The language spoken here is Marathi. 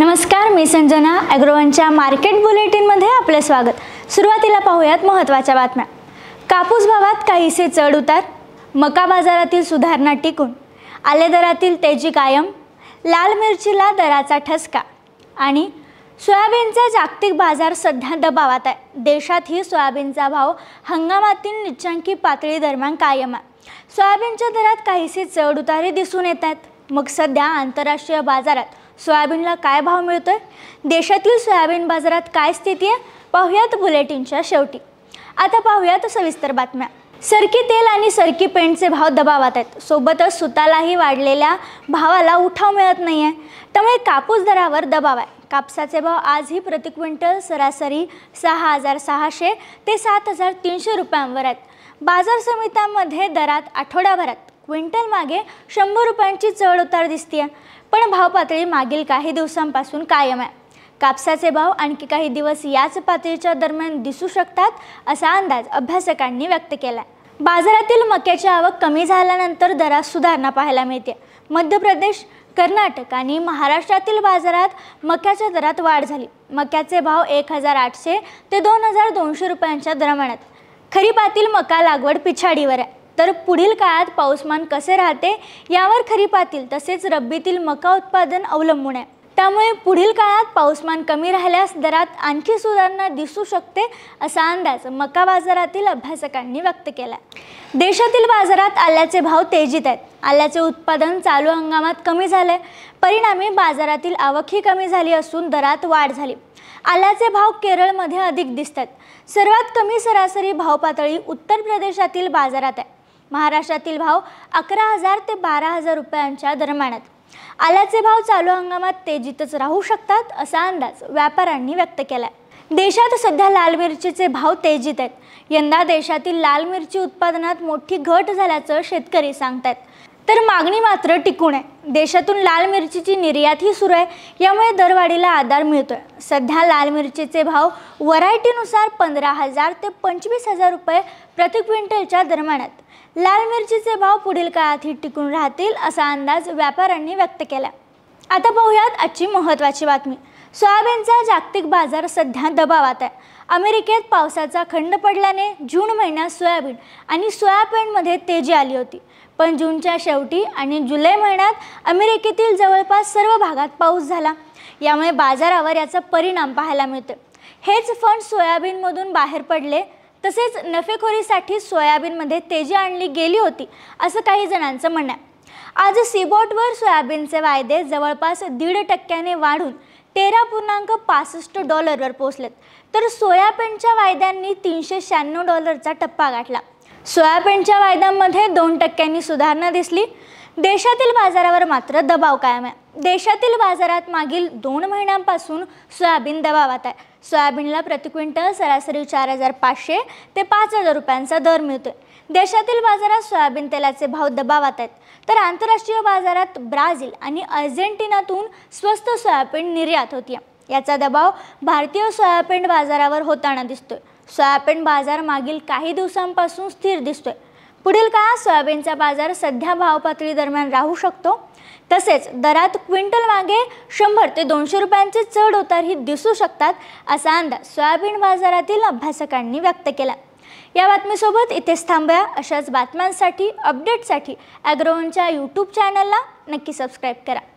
नमस्कार मी संजना ॲग्रोवनच्या मार्केट बुलेटिनमध्ये आपले स्वागत सुरुवातीला पाहूयात महत्त्वाच्या बातम्या कापूस भावात काहीसे चढ उतार मका बाजारातील सुधारणा टिकून आले दरातील तेजी कायम लाल मिरचीला दराचा ठसका आणि सोयाबीनचा जागतिक बाजार सध्या दबावात आहे देशातही सोयाबीनचा भाव हंगामातील निच्चांकी पातळी दरम्यान कायम आहे सोयाबीनच्या दरात काहीसे चढ उतारे दिसून येत आहेत मग सध्या आंतरराष्ट्रीय बाजारात सोयाबीनला काय भाव मिळतो आहे देशातील सोयाबीन बाजारात काय स्थिती आहे पाहुयात बुलेटिनच्या शेवटी आता पाहूयात सविस्तर बातम्या सरकी तेल आणि सरकी पेंटचे भाव दबावात आहेत सोबतच सुतालाही वाढलेल्या भावाला उठाव मिळत नाही आहे त्यामुळे कापूस दरावर दबाव आहे कापसाचे भाव आजही प्रति क्विंटल सरासरी सहा हजार सहाशे ते सात हजार तीनशे रुपयांवर आहेत बाजार समित्यांमध्ये दरात आठवड्याभरात क्विंटल मागे शंभर रुपयांची चढ उतार दिसते पण भाव पातळी मागील काही दिवसांपासून कायम आहे कापसाचे भाव आणखी काही दिवस याच पातळीच्या दरम्यान दिसू शकतात असा अंदाज अभ्यासकांनी व्यक्त केला आहे बाजारातील मक्याची आवक कमी झाल्यानंतर दरात सुधारणा पाहायला मिळते मध्य प्रदेश कर्नाटक आणि महाराष्ट्रातील बाजारात मक्याच्या दरात वाढ झाली मक्याचे भाव एक हजार आठशे ते दोन हजार दोनशे रुपयांच्या दरम्यान खरीपातील मका लागवड पिछाडीवर आहे तर पुढील काळात पाऊसमान कसे राहते यावर खरीपातील तसेच रब्बीतील मका उत्पादन अवलंबून आहे त्यामुळे पुढील काळात पाऊसमान कमी राहिल्यास दरात आणखी सुधारणा दिसू शकते असा अंदाज मका बाजारातील अभ्यासकांनी व्यक्त केला देशातील बाजारात आल्याचे भाव तेजीत आहेत आल्याचे उत्पादन चालू हंगामात कमी झाले परिणामी बाजारातील आवकही कमी झाली असून दरात वाढ झाली आल्याचे भाव केरळमध्ये अधिक दिसतात सर्वात कमी सरासरी भाव पातळी उत्तर प्रदेशातील बाजारात आहे महाराष्ट्रातील भाव अकरा हजार ते बारा हजार रुपयांच्या दरम्यान आल्याचे भाव चालू हंगामात तेजीतच राहू शकतात असा अंदाज व्यापाऱ्यांनी व्यक्त केला देशात सध्या लाल मिरचीचे भाव तेजीत आहेत यंदा देशातील लाल मिरची उत्पादनात मोठी घट झाल्याचं शेतकरी सांगतात तर मागणी मात्र टिकून आहे देशातून लाल मिरचीची निर्यातही सुरू आहे यामुळे दरवाढीला आधार मिळतोय सध्या लाल मिरचीचे भाव व्हरायटीनुसार पंधरा हजार ते पंचवीस हजार रुपये प्रति क्विंटलच्या दरम्यान आहेत लाल मिरचीचे भाव पुढील काळातही टिकून राहतील असा अंदाज व्यापाऱ्यांनी व्यक्त केला आता पाहूयात आजची महत्त्वाची बातमी सोयाबीनचा जागतिक बाजार सध्या दबावात आहे अमेरिकेत पावसाचा खंड पडल्याने जून महिन्यात सोयाबीन आणि सोयाबीनमध्ये तेजी आली होती पण जूनच्या शेवटी आणि जुलै महिन्यात अमेरिकेतील जवळपास सर्व भागात पाऊस झाला यामुळे बाजारावर याचा परिणाम पाहायला मिळतो हेच फंड सोयाबीनमधून बाहेर पडले तसेच नफेखोरीसाठी सोयाबीनमध्ये तेजी आणली गेली होती असं काही जणांचं म्हणणं आहे आज सीबोटवर सोयाबीनचे वायदे जवळपास दीड टक्क्याने वाढून तेरा पूर्णांक पासष्ट डॉलरवर पोहोचलेत तर सोयाबीनच्या वायद्यांनी तीनशे शहाण्णव डॉलरचा टप्पा गाठला सोयाबीनच्या वायद्यांमध्ये दोन टक्क्यांनी सुधारणा दिसली देशातील बाजारावर मात्र दबाव कायम आहे देशातील बाजारात मागील दोन महिन्यांपासून सोयाबीन दबावात आहे सोयाबीनला प्रति क्विंटल सरासरी चार हजार पाचशे ते पाच हजार रुपयांचा दर मिळतोय देशातील बाजारात सोयाबीन तेलाचे भाव दबावात आहेत तर आंतरराष्ट्रीय बाजारात ब्राझील आणि अर्जेंटिनातून स्वस्त सोयाबीन निर्यात होती याचा दबाव भारतीय सोयाबीन बाजारावर होताना दिसतोय सोयाबीन बाजार मागील काही दिवसांपासून स्थिर दिसतोय पुढील काळात सोयाबीनचा बाजार सध्या भावपातळी दरम्यान राहू शकतो तसेच दरात क्विंटल मागे शंभर ते दोनशे रुपयांचे चढ उतार ही दिसू शकतात असा अंदाज सोयाबीन बाजारातील अभ्यासकांनी व्यक्त केला या बातमीसोबत इथेच थांबया अशाच बातम्यांसाठी अपडेटसाठी ॲग्रोवनच्या यूट्यूब चॅनलला नक्की सबस्क्राईब करा